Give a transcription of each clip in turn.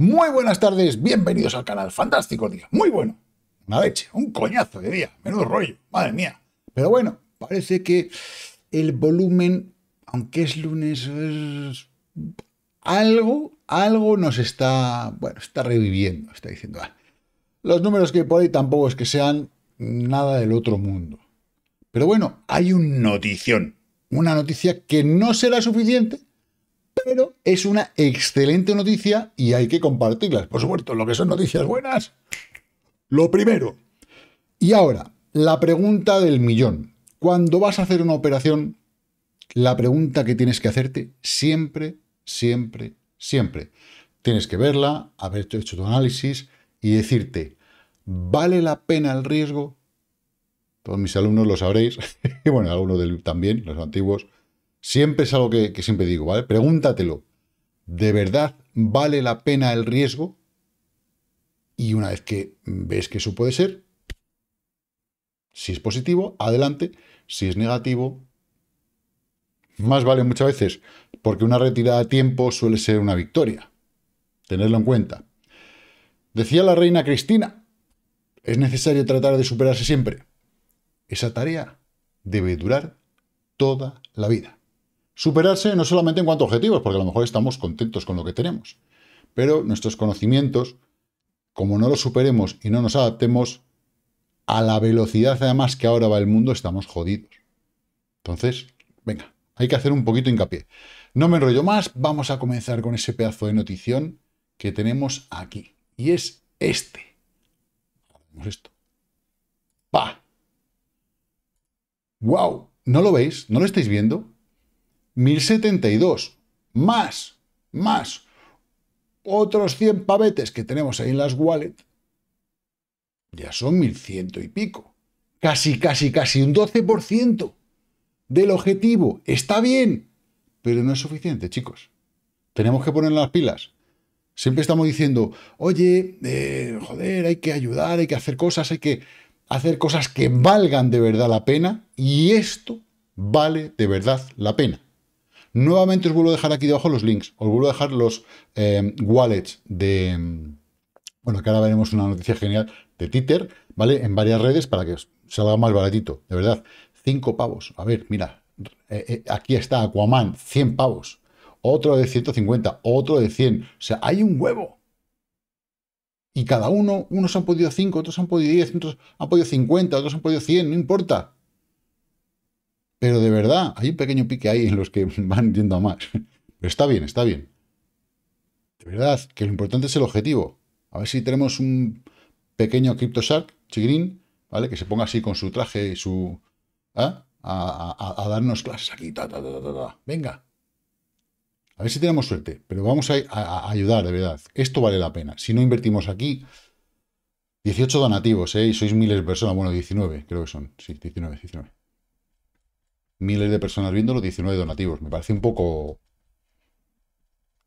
Muy buenas tardes, bienvenidos al canal. Fantástico día, muy bueno. Una leche, un coñazo de día, menudo rollo, madre mía. Pero bueno, parece que el volumen, aunque es lunes, algo, algo nos está, bueno, está reviviendo, está diciendo. los números que por ahí tampoco es que sean nada del otro mundo. Pero bueno, hay una notición, una noticia que no será suficiente pero es una excelente noticia y hay que compartirlas. Por supuesto, lo que son noticias buenas, lo primero. Y ahora, la pregunta del millón. Cuando vas a hacer una operación, la pregunta que tienes que hacerte siempre, siempre, siempre. Tienes que verla, haber hecho tu análisis y decirte, ¿vale la pena el riesgo? Todos mis alumnos lo sabréis, y bueno, algunos también, los antiguos, Siempre es algo que, siempre digo, ¿vale? Pregúntatelo. ¿De verdad vale la pena el riesgo? Y una vez que ves que eso puede ser, si es positivo, adelante. Si es negativo, más vale muchas veces, porque una retirada a tiempo suele ser una victoria. Tenerlo en cuenta. Decía la reina Cristina, es necesario tratar de superarse siempre. Esa tarea debe durar toda la vida superarse no solamente en cuanto a objetivos, porque a lo mejor estamos contentos con lo que tenemos, pero nuestros conocimientos, como no los superemos y no nos adaptemos a la velocidad además que ahora va el mundo, estamos jodidos. Entonces, venga, hay que hacer un poquito hincapié. No me enrollo más, vamos a comenzar con ese pedazo de notición que tenemos aquí. Y es este. Hacemos esto. ¡Pa! ¡Wow! ¿No lo veis? ¿No lo estáis viendo? 1072, más, más otros 100 pavetes que tenemos ahí en las wallet, ya son 1100 y pico. Casi, casi, casi un 12% del objetivo. Está bien, pero no es suficiente, chicos. Tenemos que poner las pilas. Siempre estamos diciendo, oye, eh, joder, hay que ayudar, hay que hacer cosas, hay que hacer cosas que valgan de verdad la pena y esto vale de verdad la pena. Nuevamente os vuelvo a dejar aquí debajo los links, os vuelvo a dejar los eh, wallets de... Bueno, que ahora veremos una noticia genial de Twitter, ¿vale? En varias redes para que os salga más baratito, de verdad. cinco pavos, a ver, mira, eh, eh, aquí está Aquaman, 100 pavos. Otro de 150, otro de 100. O sea, hay un huevo. Y cada uno, unos han podido 5, otros han podido 10, otros han podido 50, otros han podido 100, no importa. Pero de verdad, hay un pequeño pique ahí en los que van yendo a más. Pero está bien, está bien. De verdad, que lo importante es el objetivo. A ver si tenemos un pequeño CryptoShark, Chigrin, ¿vale? Que se ponga así con su traje y su... ¿ah? A, darnos clases aquí, Venga. A ver si tenemos suerte, pero vamos a, ayudar, de verdad. Esto vale la pena. Si no invertimos aquí, 18 donativos, ¿eh? Y sois miles de personas, bueno, 19 creo que son. Sí, 19, 19 miles de personas viéndolo, 19 donativos. Me parece un poco...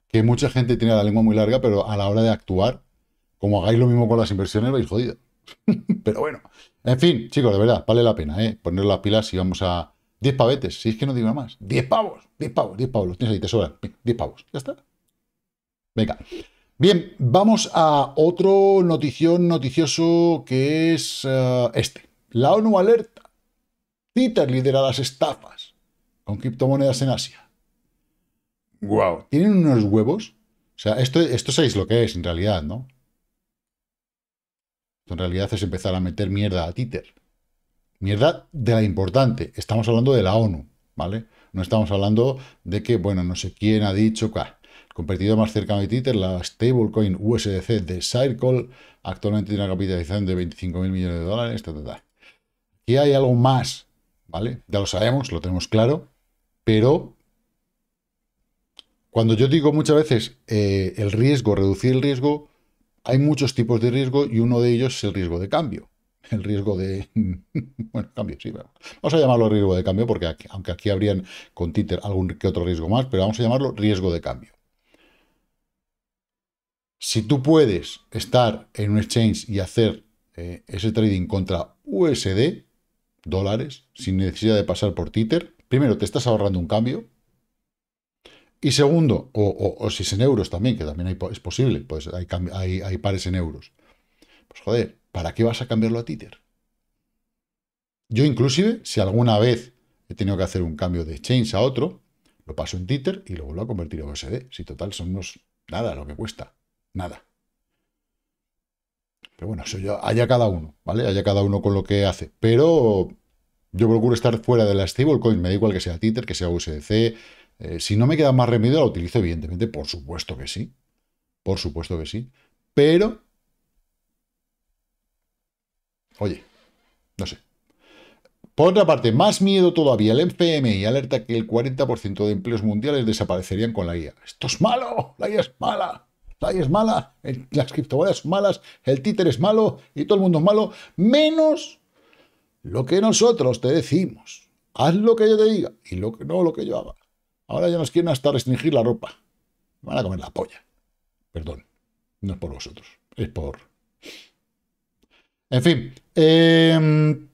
Que mucha gente tiene la lengua muy larga, pero a la hora de actuar, como hagáis lo mismo con las inversiones, vais jodido. pero bueno, en fin, chicos, de verdad, vale la pena, ¿eh? Poner las pilas y vamos a... 10 pavetes, si es que no digo nada más. 10 pavos, 10 pavos, 10 pavos, tienes ahí, tesoras. 10 pavos, ya está. Venga. Bien, vamos a otro notición noticioso que es eh, este. La ONU alerta Títer lidera las estafas con criptomonedas en Asia. Wow, tienen unos huevos. O sea, esto, esto sabéis lo que es en realidad, ¿no? en realidad es empezar a meter mierda a Títer. Mierda de la importante. Estamos hablando de la ONU, ¿vale? No estamos hablando de que, bueno, no sé quién ha dicho, que el más cerca de Títer, la stablecoin USDC de Circle, actualmente tiene una capitalización de 25.000 millones de dólares, ¿Y hay algo más ¿vale? Ya lo sabemos, lo tenemos claro, pero cuando yo digo muchas veces eh, el riesgo, reducir el riesgo, hay muchos tipos de riesgo y uno de ellos es el riesgo de cambio. El riesgo de... bueno, cambio, sí. Vamos a llamarlo riesgo de cambio porque aunque aquí habrían con Twitter algún que otro riesgo más, pero vamos a llamarlo riesgo de cambio. Si tú puedes estar en un exchange y hacer eh, ese trading contra USD, dólares sin necesidad de pasar por Títer, primero te estás ahorrando un cambio. Y segundo, o, o, si es en euros también, que también es posible, pues hay, hay, pares en euros. Pues joder, ¿para qué vas a cambiarlo a Twitter Yo inclusive, si alguna vez he tenido que hacer un cambio de exchange a otro, lo paso en Twitter y luego lo vuelvo a convertir a USD. Si total son unos... Nada lo que cuesta. Nada. Pero bueno, eso ya haya cada uno, ¿vale? Haya cada uno con lo que hace. Pero yo procuro estar fuera de la stablecoin, me da igual que sea Tether, que sea USDC. Eh, si no me queda más remedio, la utilizo, evidentemente, por supuesto que sí. Por supuesto que sí. Pero. Oye, no sé. Por otra parte, más miedo todavía. El y alerta que el 40% de empleos mundiales desaparecerían con la guía. ¡Esto es malo! ¡La IA es mala! Ahí es mala, las criptomonedas son malas, el títer es malo y todo el mundo es malo, menos lo que nosotros te decimos. Haz lo que yo te diga y lo que, no lo que yo haga. Ahora ya nos quieren hasta restringir la ropa. Van a comer la polla. Perdón, no es por vosotros, es por... En fin, em,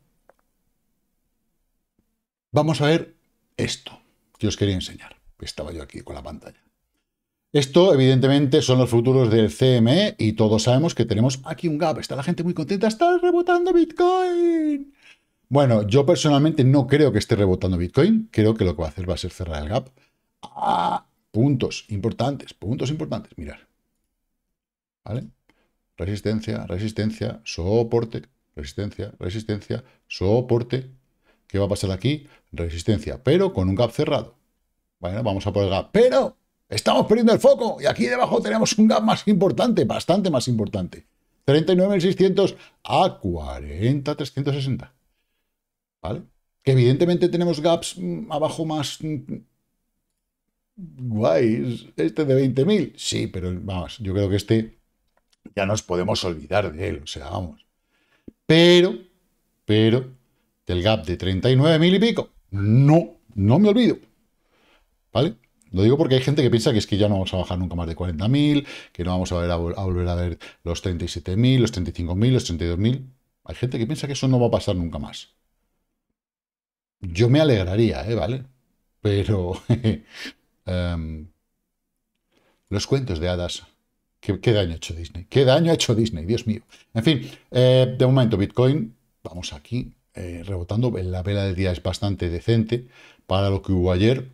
vamos a ver esto que os quería enseñar. Estaba yo aquí con la pantalla. Esto, evidentemente, son los futuros del CME y todos sabemos que tenemos aquí un gap. Está la gente muy contenta, está rebotando Bitcoin. Bueno, yo personalmente no creo que esté rebotando Bitcoin. Creo que lo que va a hacer va a ser cerrar el gap. Ah, puntos importantes, puntos importantes. Mirar. ¿Vale? Resistencia, resistencia, soporte, resistencia, resistencia, soporte. ¿Qué va a pasar aquí? Resistencia, pero con un gap cerrado. Bueno, vamos a por el gap. Pero Estamos perdiendo el foco y aquí debajo tenemos un gap más importante, bastante más importante. 39.600 a 40.360. ¿Vale? Que evidentemente tenemos gaps mm, abajo más mm, guays. Este de 20.000. Sí, pero vamos, yo creo que este ya nos podemos olvidar de él. O sea, vamos. Pero, pero, del gap de 39.000 y pico, no, no me olvido. ¿Vale? Lo digo porque hay gente que piensa que es que ya no vamos a bajar nunca más de 40.000, que no vamos a volver a, volver a ver los 37.000, los 35.000, los 32.000. Hay gente que piensa que eso no va a pasar nunca más. Yo me alegraría, ¿eh? ¿Vale? Pero... Em, los cuentos de hadas. ¿Qué, daño ha hecho Disney? ¿Qué daño ha hecho Disney? Dios mío. En fin, eh, de momento Bitcoin, vamos aquí, eh, rebotando. La vela del día es bastante decente para lo que hubo ayer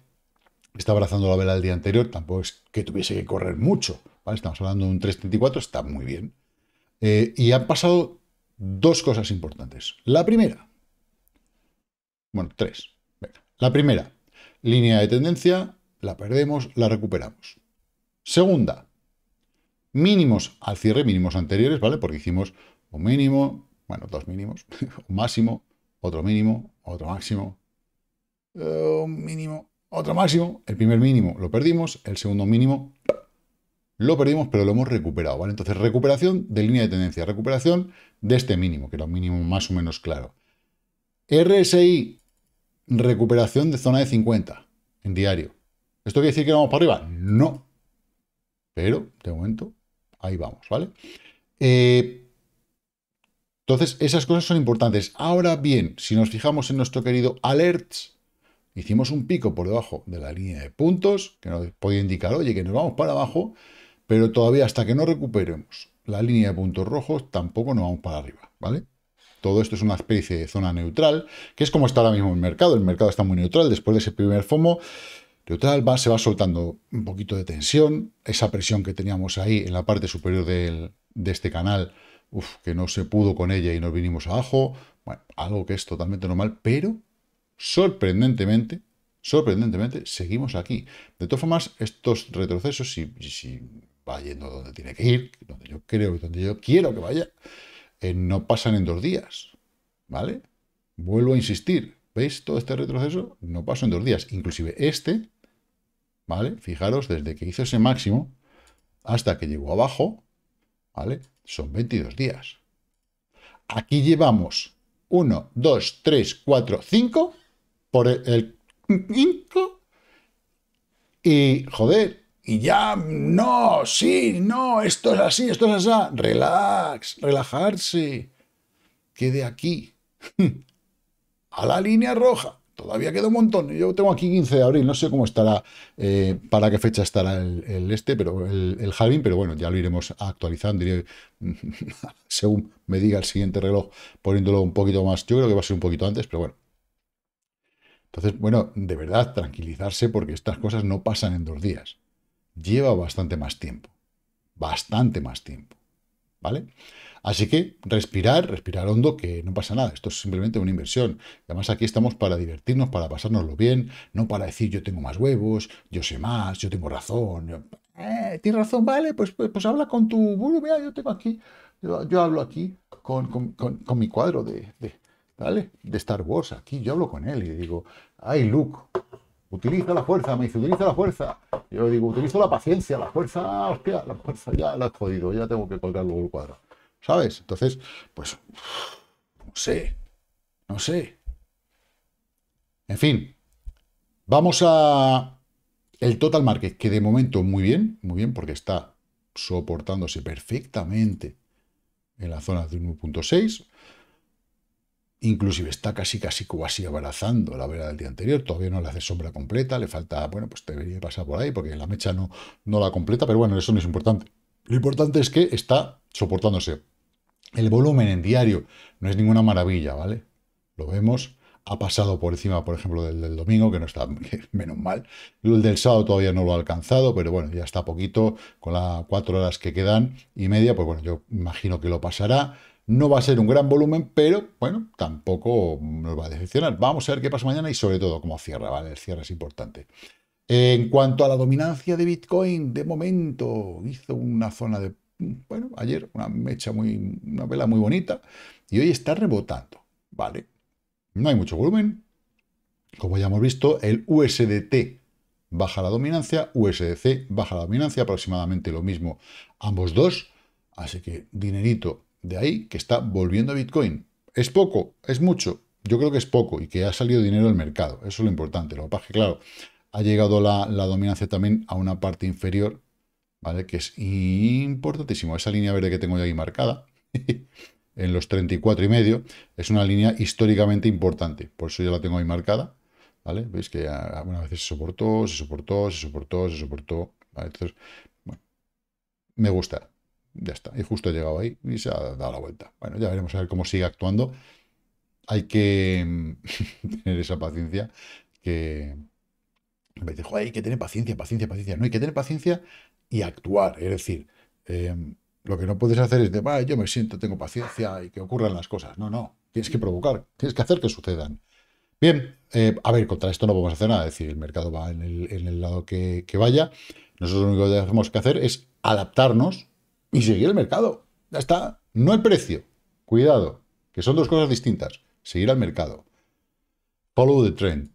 está abrazando la vela del día anterior, tampoco es que tuviese que correr mucho. ¿vale? Estamos hablando de un 3.34, está muy bien. Eh, y han pasado dos cosas importantes. La primera, bueno, tres. La primera, línea de tendencia, la perdemos, la recuperamos. Segunda, mínimos al cierre, mínimos anteriores, ¿vale? Porque hicimos un mínimo, bueno, dos mínimos, un máximo, otro mínimo, otro máximo, eh, un mínimo, otro máximo, el primer mínimo lo perdimos, el segundo mínimo lo perdimos, pero lo hemos recuperado, ¿vale? Entonces, recuperación de línea de tendencia, recuperación de este mínimo, que era un mínimo más o menos claro. RSI, recuperación de zona de 50 en diario. ¿Esto quiere decir que vamos para arriba? No. Pero, de momento, ahí vamos, ¿vale? Eh, entonces, esas cosas son importantes. Ahora bien, si nos fijamos en nuestro querido alerts, Hicimos un pico por debajo de la línea de puntos, que nos podía indicar, oye, que nos vamos para abajo, pero todavía hasta que no recuperemos la línea de puntos rojos, tampoco nos vamos para arriba, ¿vale? Todo esto es una especie de zona neutral, que es como está ahora mismo el mercado. El mercado está muy neutral después de ese primer FOMO. Neutral se va soltando un poquito de tensión. Esa presión que teníamos ahí en la parte superior de este canal, que no se pudo con ella y nos vinimos abajo. Bueno, algo que es totalmente normal, pero sorprendentemente, sorprendentemente, seguimos aquí. De todas formas, estos retrocesos, si, si va yendo donde tiene que ir, donde yo creo, donde yo quiero que vaya, eh, no pasan en dos días, ¿vale? Vuelvo a insistir, ¿veis todo este retroceso? No pasó en dos días, inclusive este, ¿vale? Fijaros, desde que hizo ese máximo hasta que llegó abajo, ¿vale? Son 22 días. Aquí llevamos 1, 2, 3, 4, 5 por el y joder, y ya, no, sí, no, esto es así, esto es así. Relax, relajarse. Quede aquí. A la línea roja. Todavía queda un montón. Yo tengo aquí 15 de abril, no sé cómo estará, eh, para qué fecha estará el, este, pero el, jardín pero bueno, ya lo iremos actualizando, diré según me diga el siguiente reloj, poniéndolo un poquito más. Yo creo que va a ser un poquito antes, pero bueno. Entonces, bueno, de verdad, tranquilizarse porque estas cosas no pasan en dos días. Lleva bastante más tiempo. Bastante más tiempo. ¿Vale? Así que respirar, respirar hondo, que no pasa nada. Esto es simplemente una inversión. Además, aquí estamos para divertirnos, para pasárnoslo bien, no para decir yo tengo más huevos, yo sé más, yo tengo razón. Eh, tienes razón, vale, pues, pues, pues, habla con tu. burro. mira, yo tengo aquí. Yo, hablo aquí con, mi cuadro de ¿vale? De Star Wars aquí. Yo hablo con él y digo, ay, Luke, utiliza la fuerza. Me dice, utiliza la fuerza. Yo digo, utilizo la paciencia, la fuerza, hostia, la fuerza ya la has jodido, ya tengo que colgar luego el cuadro. ¿Sabes? Entonces, pues, no sé, no sé. En fin, vamos a el total market, que de momento muy bien, muy bien, porque está soportándose perfectamente en la zona de 1.6 inclusive está casi casi casi abrazando la vela del día anterior, todavía no le hace sombra completa, le falta, bueno, pues debería pasar por ahí porque la mecha no, no la completa, pero bueno, eso no es importante. Lo importante es que está soportándose. El volumen en diario no es ninguna maravilla, ¿vale? Lo vemos, ha pasado por encima, por ejemplo, del, del domingo, que no está, menos mal. El del sábado todavía no lo ha alcanzado, pero bueno, ya está poquito, con las cuatro horas que quedan y media, pues bueno, yo imagino que lo pasará. No va a ser un gran volumen, pero bueno, tampoco nos va a decepcionar. Vamos a ver qué pasa mañana y sobre todo cómo cierra, ¿vale? El cierre es importante. En cuanto a la dominancia de Bitcoin, de momento hizo una zona de, bueno, ayer una mecha muy, una vela muy bonita y hoy está rebotando, ¿vale? No hay mucho volumen. Como ya hemos visto, el USDT baja la dominancia, USDC baja la dominancia, aproximadamente lo mismo ambos dos. Así que dinerito de ahí que está volviendo a Bitcoin. ¿Es poco? ¿Es mucho? Yo creo que es poco y que ha salido dinero del mercado. Eso es lo importante. Lo que pasa es que, claro, ha llegado la, dominancia también a una parte inferior, ¿vale? Que es importantísimo. Esa línea verde que tengo ya ahí marcada, en los 34 y medio, es una línea históricamente importante. Por eso yo la tengo ahí marcada, ¿vale? Veis que alguna veces se soportó, se soportó, se soportó, se soportó, Entonces, bueno, me gusta. Ya está. Y justo ha llegado ahí y se ha dado la vuelta. Bueno, ya veremos a ver cómo sigue actuando. Hay que mm, tener esa paciencia que... Me dijo, hay que tener paciencia, paciencia, paciencia. No, hay que tener paciencia y actuar. Es decir, em, lo que no puedes hacer es de, yo me siento, tengo paciencia y que ocurran las cosas. No, no. Tienes que provocar, tienes que hacer que sucedan. Bien, eh, a ver, contra esto no podemos hacer nada. Es decir, el mercado va en el, lado que, que, vaya. Nosotros lo único que tenemos que hacer es adaptarnos y seguir el mercado. Ya está. No el precio. Cuidado, que son dos cosas distintas. Seguir al mercado. Follow the trend.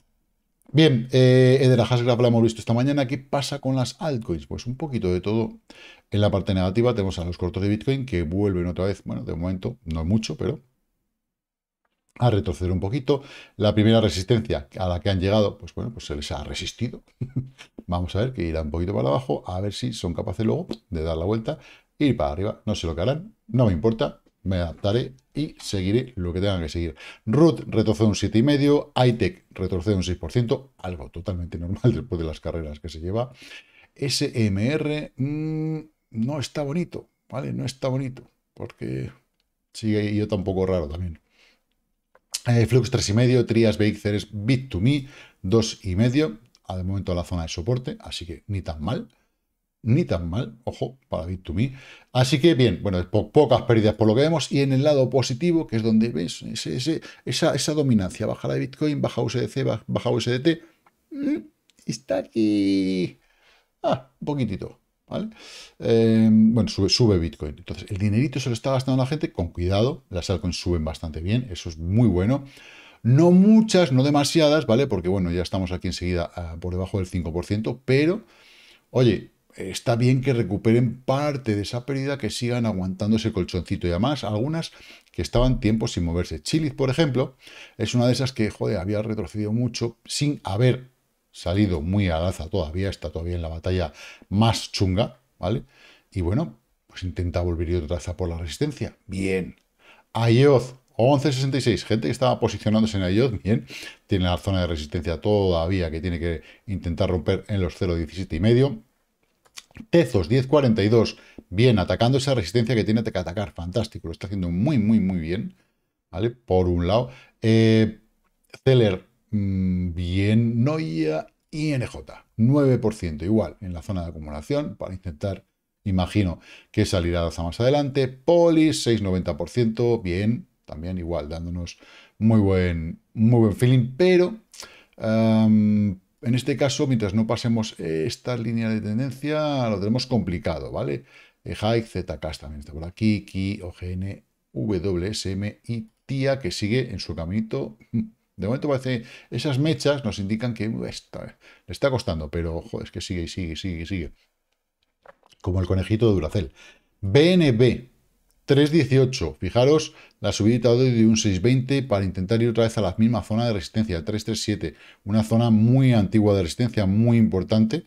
Bien, eh, Edera Hasgraph la hemos visto esta mañana. ¿Qué pasa con las altcoins? Pues un poquito de todo. En la parte negativa tenemos a los cortos de Bitcoin que vuelven otra vez, bueno, de momento no mucho, pero a retroceder un poquito. La primera resistencia a la que han llegado, pues bueno, pues se les ha resistido. Vamos a ver que irá un poquito para abajo, a ver si son capaces luego de dar la vuelta ir para arriba, no sé lo que harán, no me importa, me adaptaré y seguiré lo que tenga que seguir. Root retrocede un 7,5, iTech, retrocede un 6%, algo totalmente normal después de las carreras que se lleva. SMR mm, no está bonito, ¿vale? No está bonito, porque sigue yo tampoco raro también. Eh, Flux 3,5, Trias BX Bit2Me 2,5, de momento la zona de soporte, así que ni tan mal ni tan mal, ojo, para Bit2Me. Así que bien, bueno, pocas pérdidas por lo que vemos. Y en el lado positivo, que es donde ves ese, esa, dominancia, baja la de Bitcoin, baja USDC, baja USDT, mm, está aquí. Ah, un poquitito. ¿Vale? Em, bueno, sube, Bitcoin. Entonces, el dinerito se lo está gastando la gente con cuidado. Las altcoins suben bastante bien, eso es muy bueno. No muchas, no demasiadas, ¿vale? Porque, bueno, ya estamos aquí enseguida ah, por debajo del 5%, pero, oye, está bien que recuperen parte de esa pérdida que sigan aguantando ese colchoncito y además algunas que estaban tiempo sin moverse. Chiliz, por ejemplo, es una de esas que, joder, había retrocedido mucho sin haber salido muy al alza todavía, está todavía en la batalla más chunga, ¿vale? Y bueno, pues intenta volver y otra vez a por la resistencia. Bien. Ayoz, 11.66, gente que estaba posicionándose en Ayoz, bien, tiene la zona de resistencia todavía que tiene que intentar romper en los 0.17 y medio. Tezos 10.42, bien, atacando esa resistencia que tiene que atacar, fantástico, lo está haciendo muy, muy, muy bien, ¿vale? Por un lado. Eh, Zeller, mm, bien, Noia, INJ, 9%, igual, en la zona de acumulación, para intentar, imagino, que salirá hasta más adelante. Polis, 6,90%, bien, también igual, dándonos muy buen, muy buen feeling, pero... Em, en este caso, mientras no pasemos eh, esta línea de tendencia, lo tenemos complicado, ¿vale? Hike, eh, ZK también está por aquí, KI, OGN, WSM y TIA, que sigue en su caminito. De momento parece, esas mechas nos indican que eh, le está costando, pero joder, es que sigue, y sigue, sigue, sigue. Como el conejito de Duracel. BNB, 3.18, fijaros la subida de de un 6.20 para intentar ir otra vez a la misma zona de resistencia, 3.37, una zona muy antigua de resistencia, muy importante,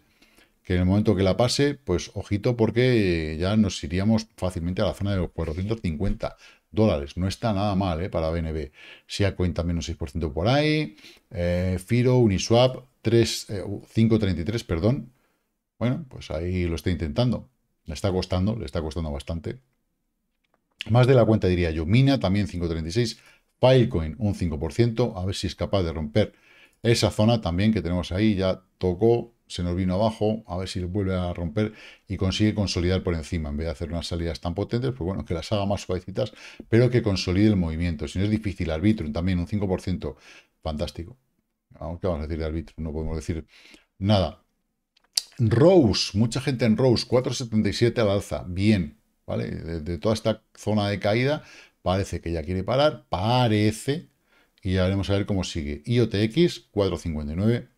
que en el momento que la pase, pues ojito porque ya nos iríamos fácilmente a la zona de los 450 dólares, no está nada mal ¿eh? para BNB, Siacoin también un 6% por ahí, eh, Firo, Uniswap, 3, 5.33, eh, perdón, bueno, pues ahí lo está intentando, le está costando, le está costando bastante. Más de la cuenta diría yo. Mina también 5.36. Filecoin un 5%. A ver si es capaz de romper esa zona también que tenemos ahí. Ya tocó, se nos vino abajo. A ver si vuelve a romper y consigue consolidar por encima. En vez de hacer unas salidas tan potentes, pues bueno, que las haga más suavecitas, pero que consolide el movimiento. Si no es difícil, Arbitrum también un 5%. Fantástico. ¿Qué vamos a decir de Arbitrum? No podemos decir nada. Rose, mucha gente en Rose, 4.77 al alza, bien, de toda esta zona de caída, parece que ya quiere parar, parece, y ya veremos a ver cómo sigue. IOTX, 459.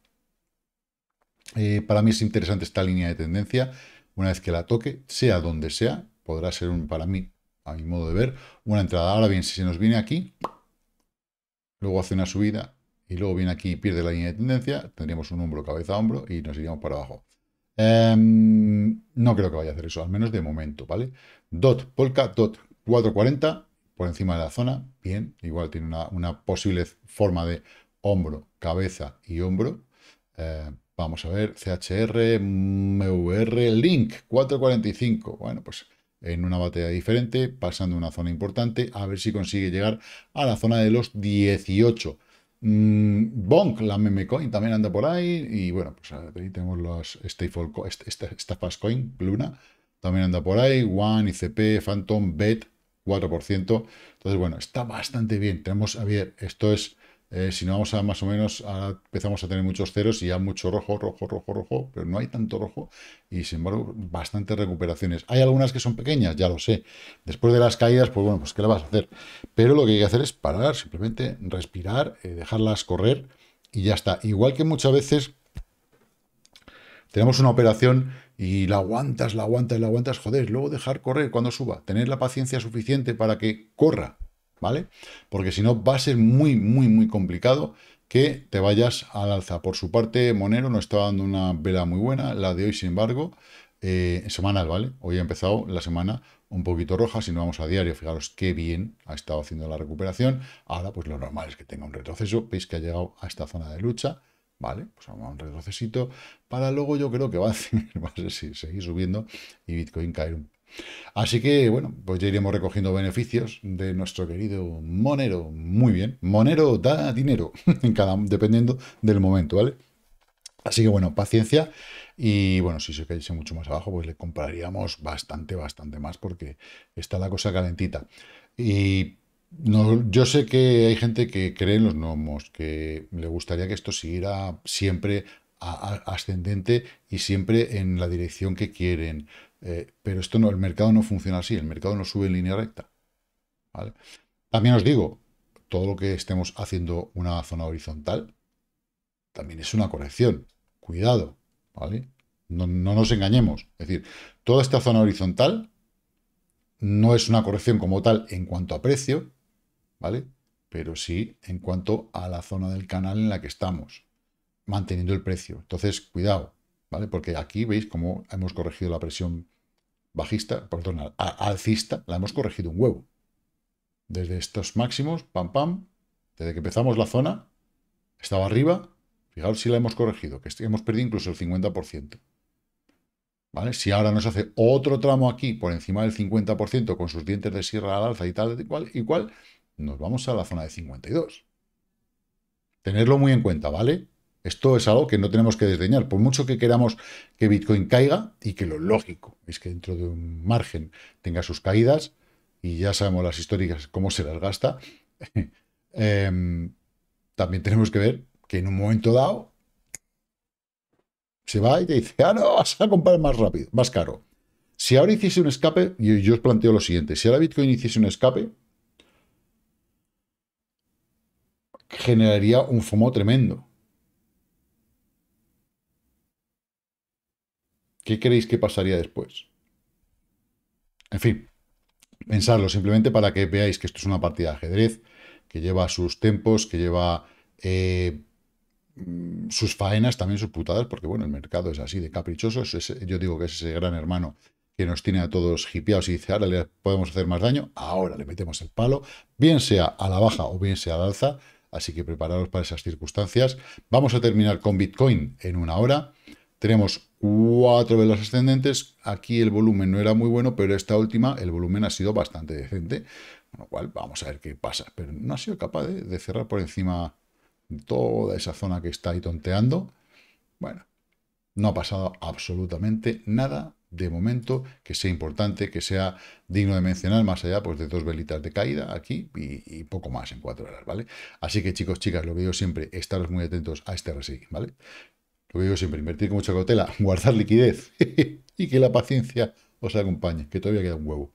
Eh, para mí es interesante esta línea de tendencia. Una vez que la toque, sea donde sea, podrá ser un, para mí, a mi modo de ver, una entrada. Ahora bien, si se nos viene aquí, luego hace una subida y luego viene aquí y pierde la línea de tendencia, tendríamos un hombro cabeza a hombro y nos iríamos para abajo. Em, no creo que vaya a hacer eso, al menos de momento, ¿vale? DOT, Polka, DOT 440, por encima de la zona, bien, igual tiene una, posible forma de hombro, cabeza y hombro. Eh, vamos a ver, CHR, MVR, Link 445, bueno, pues en una batalla diferente, pasando una zona importante, a ver si consigue llegar a la zona de los 18. Mm, Bonk, la memecoin, también anda por ahí. Y bueno, pues ahí tenemos las este, este, Fast Coin, Luna, también anda por ahí. One, ICP, Phantom, BET, 4%. Entonces, bueno, está bastante bien. Tenemos, a ver, esto es eh, si no, vamos a más o menos, empezamos a tener muchos ceros y ya mucho rojo, rojo, rojo, rojo, pero no hay tanto rojo y sin embargo, bastantes recuperaciones. Hay algunas que son pequeñas, ya lo sé. Después de las caídas, pues bueno, pues ¿qué le vas a hacer? Pero lo que hay que hacer es parar, simplemente respirar, eh, dejarlas correr y ya está. Igual que muchas veces tenemos una operación y la aguantas, la aguantas, la aguantas, joder, luego dejar correr cuando suba, tener la paciencia suficiente para que corra ¿vale? Porque si no va a ser muy, muy, muy complicado que te vayas al alza. Por su parte, Monero no está dando una vela muy buena, la de hoy, sin embargo, eh, semanal, ¿vale? Hoy ha empezado la semana un poquito roja, si no vamos a diario, fijaros qué bien ha estado haciendo la recuperación. Ahora, pues lo normal es que tenga un retroceso, veis que ha llegado a esta zona de lucha, ¿vale? Pues vamos a un retrocesito, para luego yo creo que va a, seguir, va a seguir subiendo y Bitcoin caer un Así que, bueno, pues ya iremos recogiendo beneficios de nuestro querido Monero. Muy bien, Monero da dinero, en cada, dependiendo del momento, ¿vale? Así que, bueno, paciencia. Y bueno, si se cayese mucho más abajo, pues le compraríamos bastante, bastante más, porque está la cosa calentita. Y no, yo sé que hay gente que cree en los gnomos, que le gustaría que esto siguiera siempre ascendente y siempre en la dirección que quieren. Eh, pero esto no, el mercado no funciona así, el mercado no sube en línea recta. También os digo, todo lo que estemos haciendo una zona horizontal también es una corrección. Cuidado, ¿vale? No, no nos engañemos. Es decir, toda esta zona horizontal no es una corrección como tal en cuanto a precio, ¿vale? Pero sí en cuanto a la zona del canal en la que estamos, manteniendo el precio. Entonces, cuidado, ¿vale? Porque aquí veis cómo hemos corregido la presión bajista, perdón, alcista, la hemos corregido un huevo. Desde estos máximos, pam, pam, desde que empezamos la zona, estaba arriba, fijaos si la hemos corregido, que hemos perdido incluso el 50%. ¿Vale? Si ahora nos hace otro tramo aquí por encima del 50% con sus dientes de sierra al alza y tal igual, cual, y nos vamos a la zona de 52. Tenerlo muy en cuenta, ¿vale? Esto es algo que no tenemos que desdeñar. Por mucho que queramos que Bitcoin caiga y que lo lógico es que dentro de un margen tenga sus caídas, y ya sabemos las históricas cómo se las gasta, em, también tenemos que ver que en un momento dado se va y te dice, ah, no, vas a comprar más rápido, más caro. Si ahora hiciese un escape, y yo os planteo lo siguiente, si ahora Bitcoin hiciese un escape, generaría un FOMO tremendo ¿Qué creéis que pasaría después? En fin, pensarlo simplemente para que veáis que esto es una partida de ajedrez, que lleva sus tempos, que lleva eh, mm, sus faenas, también sus putadas, porque bueno, el mercado es así de caprichoso, yo digo que es ese gran hermano que nos tiene a todos hipiados y dice, ahora le podemos hacer más daño, ahora le metemos el palo, bien sea a la baja o bien sea la alza, así que prepararos para esas circunstancias. Vamos a terminar con Bitcoin en una hora. Tenemos cuatro velas ascendentes. Aquí el volumen no era muy bueno, pero esta última el volumen ha sido bastante decente. Con lo cual, vamos a ver qué pasa. Pero no ha sido capaz de, cerrar por encima toda esa zona que está ahí tonteando. Bueno, no ha pasado absolutamente nada de momento que sea importante, que sea digno de mencionar, más allá pues, de dos velitas de caída aquí y, poco más en cuatro horas, ¿vale? Así que chicos, chicas, lo que digo siempre, estaros muy atentos a este RSI, ¿vale? Lo digo siempre, invertir con mucha cautela, guardar liquidez y que la paciencia os acompañe, que todavía queda un huevo.